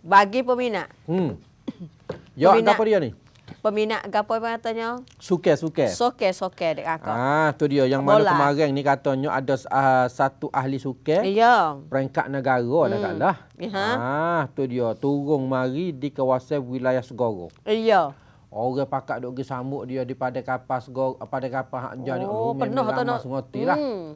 Bagi peminat. Hmm. Yo apa dia ni? Peminat gapo yang katanya? Suke suke. Suke suke dek aku. Ah tu dia yang mana kemarin ni katanya ada uh, satu ahli suke. Iya. Peringkat negara hmm. dah kalah. Ya. Ah tu dia turun mari di kawasan wilayah Segoro. Iya. Orang pakak duk gi sambut dia di pada kapas go eh, pada kapas hak jani oh, ulum. Penuh tu nak. Lah. Hmm.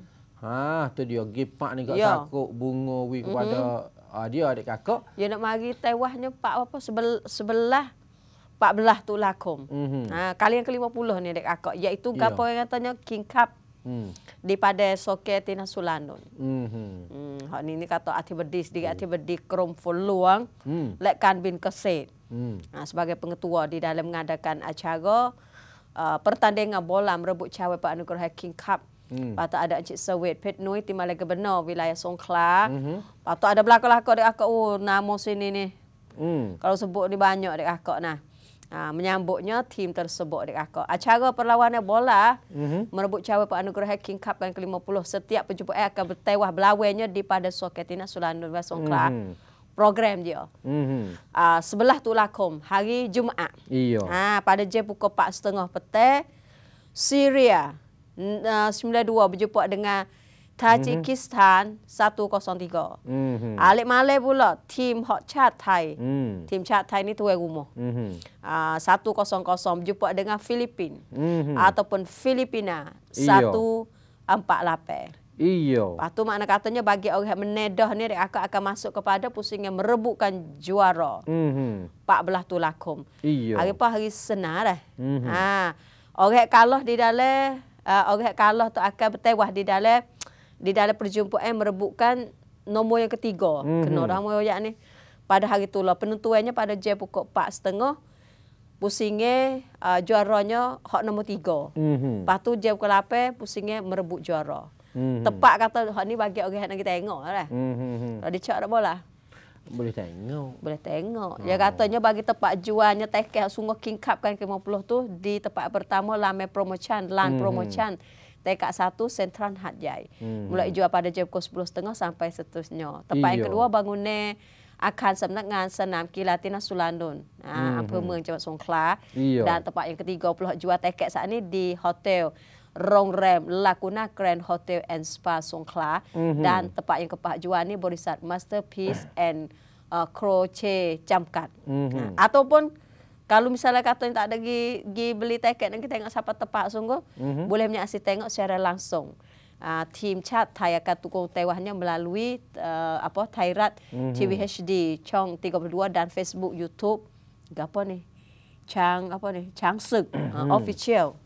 Ha tu dia gipak ni gak sakuk bunga wi kepada hmm. Uh, dia adik kakak. Dia nak mari tewasnya pak apa sebel, sebelah pak belah tu lakum. Mm -hmm. kali yang ke-50 ni adik kakak iaitu yeah. gapo yang katanya King Cup. Hmm. Di pada soket tina sulanun. Mm ni ni kata ati berdis di hmm. ati berdi krom foluang mm. lek kan bin keset. Hmm. Ha, sebagai pengetua di dalam mengadakan acara uh, pertandingan bola merebut cawe Pak Anugerah King Cup Hmm. Patut ada Encik Sewit Pit Nui Timbalan Gubernur Wilayah Songklar. Mm -hmm. Patut ada belakang-belakang lah dekat akak. Oh, nama sini ni. Hmm. Kalau sebut ni banyak dekat akak nah. Ha, menyambutnya tim tersebut dekat akak. Acara perlawanan bola mm -hmm. merebut cawe Pak Anugerah King Cup kan ke-50. Setiap penjumpa air akan bertewah belawainya di pada Soketina Sulandun Wilayah Songklar. Mm -hmm. Program dia. Mm -hmm. uh, sebelah tu lakum. Hari Jumaat. Iya. Ha, pada jam pukul 4.30 petai. Syria. 92 uh, berjumpa dengan Tajikistan mm -hmm. 1 Mm -hmm. Alik Malay pula, tim Hot Chat Thai. Mm. Tim Chat Thai ni tuai rumah. Mm -hmm. uh, 1 berjumpa dengan Filipina. Mm -hmm. Ataupun Filipina 1-4-8. Iyo. Patu makna katanya bagi orang yang menedah ni, aku akan masuk kepada pusing yang merebutkan juara. Mm -hmm. 14 tu lakum. Iyo. Hari apa hari senar dah. Mm -hmm. ha. Orang kalah di dalam uh, orang kalah tu akan bertewas di dalam di dalam perjumpaan merebutkan nombor yang ketiga. Mm-hmm. Kena orang royak ni. Pada hari itulah penentuannya pada jam pukul 4.30 pusingnya uh, juaranya hak nombor tiga. Mm-hmm. Lepas tu jam pukul 8 pusingnya merebut juara. Mm-hmm. Tepat kata hak ni bagi orang nak kita tengok lah. Mm-hmm. Kalau dia cakap boleh. Lah. Boleh tengok. Boleh tengok. Dia oh. katanya bagi tempat jualnya tekel sungguh king cup kan ke 50 tu di tempat pertama Lame Promo Chan, Lan hmm. Promo Chan. Tekak satu sentran hat Hmm. Mulai jual pada jam pukul sepuluh setengah sampai seterusnya. Tempat Iyo. yang kedua bangunnya akan semenangan senam kilatina Sulandun. Ha, hmm. Apa hmm. hmm. mengejut Songkla. Dan tempat yang ketiga pula jual tiket saat ini di hotel. โรงแรม Laguna Grand Hotel and Spa สงขลาดานตะปะยังกระปะจุวานี่บริษัท mhm. Masterpiece and uh, Crochet mhm. ha, จำกัดอาตอปน Kalau misalnya kata tak ada pergi beli tiket kita tengok siapa tepat sungguh, mm-hmm. tengok secara langsung. Uh, chat Thai akan tukung tewahnya melalui uh, apa Thairat mhm. TVHD Chong 32 dan Facebook YouTube. Gapo ni? Chang apa ni? Chang Suk ha, official.